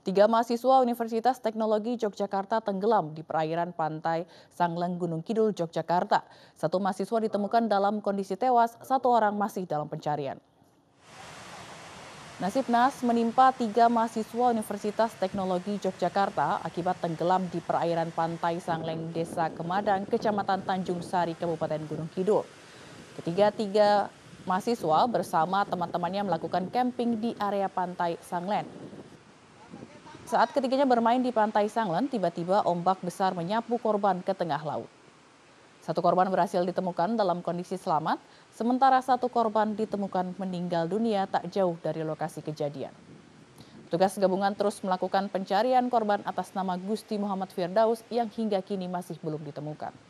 Tiga mahasiswa Universitas Teknologi Yogyakarta tenggelam di perairan pantai Sangleng Gunung Kidul, Yogyakarta. Satu mahasiswa ditemukan dalam kondisi tewas, satu orang masih dalam pencarian. Nasib Nas menimpa tiga mahasiswa Universitas Teknologi Yogyakarta akibat tenggelam di perairan pantai Sangleng Desa Kemadang, Kecamatan Tanjung Sari, Kabupaten Gunung Kidul. Ketiga-tiga mahasiswa bersama teman-temannya melakukan camping di area pantai Sangleng. Saat ketiganya bermain di pantai Sanglen, tiba-tiba ombak besar menyapu korban ke tengah laut. Satu korban berhasil ditemukan dalam kondisi selamat, sementara satu korban ditemukan meninggal dunia tak jauh dari lokasi kejadian. Tugas gabungan terus melakukan pencarian korban atas nama Gusti Muhammad Firdaus yang hingga kini masih belum ditemukan.